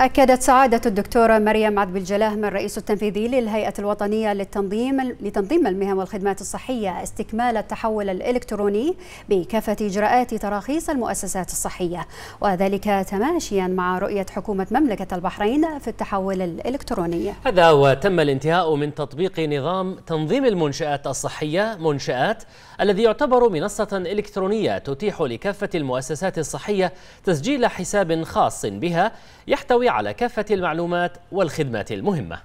أكدت سعادة الدكتورة مريم عبد الجلاهم الرئيس التنفيذي للهيئة الوطنية للتنظيم لتنظيم المهن والخدمات الصحية استكمال التحول الإلكتروني بكافة إجراءات تراخيص المؤسسات الصحية وذلك تماشيا مع رؤية حكومة مملكة البحرين في التحول الإلكتروني هذا وتم الانتهاء من تطبيق نظام تنظيم المنشآت الصحية منشآت الذي يعتبر منصة إلكترونية تتيح لكافة المؤسسات الصحية تسجيل حساب خاص بها يحتوي على كافة المعلومات والخدمات المهمة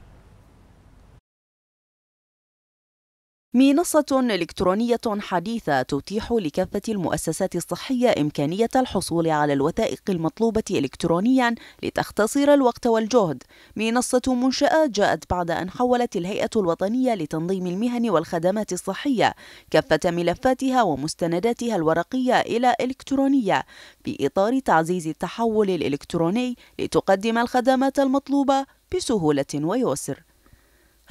منصة إلكترونية حديثة تتيح لكافة المؤسسات الصحية إمكانية الحصول على الوثائق المطلوبة إلكترونياً لتختصر الوقت والجهد. منصة منشأة جاءت بعد أن حولت الهيئة الوطنية لتنظيم المهن والخدمات الصحية كافة ملفاتها ومستنداتها الورقية إلى إلكترونية في إطار تعزيز التحول الإلكتروني لتقدم الخدمات المطلوبة بسهولة ويسر.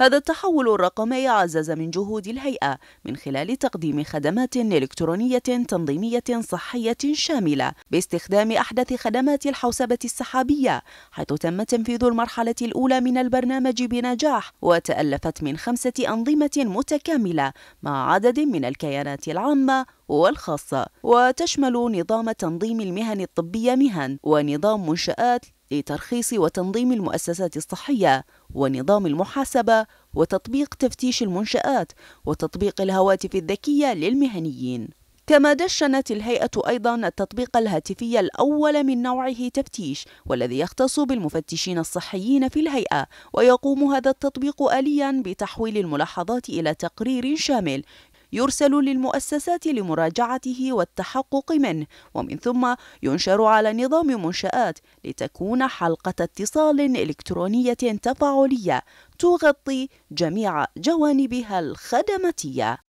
هذا التحول الرقمي عزز من جهود الهيئة من خلال تقديم خدمات إلكترونية تنظيمية صحية شاملة باستخدام أحدث خدمات الحوسبة السحابية حيث تم تنفيذ المرحلة الأولى من البرنامج بنجاح وتألفت من خمسة أنظمة متكاملة مع عدد من الكيانات العامة والخاصة وتشمل نظام تنظيم المهن الطبية مهن ونظام منشآت لترخيص وتنظيم المؤسسات الصحية ونظام المحاسبة وتطبيق تفتيش المنشآت وتطبيق الهواتف الذكية للمهنيين. كما دشنت الهيئة أيضا التطبيق الهاتفي الأول من نوعه تفتيش والذي يختص بالمفتشين الصحيين في الهيئة ويقوم هذا التطبيق آليا بتحويل الملاحظات إلى تقرير شامل يرسل للمؤسسات لمراجعته والتحقق منه ومن ثم ينشر على نظام منشآت لتكون حلقة اتصال إلكترونية تفاعلية تغطي جميع جوانبها الخدماتية